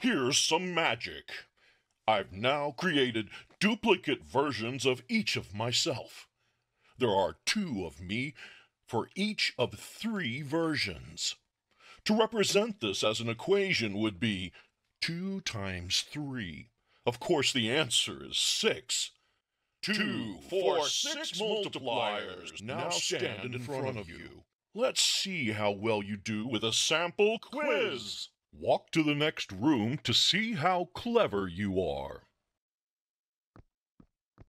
Here's some magic. I've now created duplicate versions of each of myself. There are two of me for each of three versions. To represent this as an equation would be 2 times 3. Of course, the answer is 6. 2, 4, 6 multipliers now stand in front of you. Let's see how well you do with a sample quiz. Walk to the next room to see how clever you are.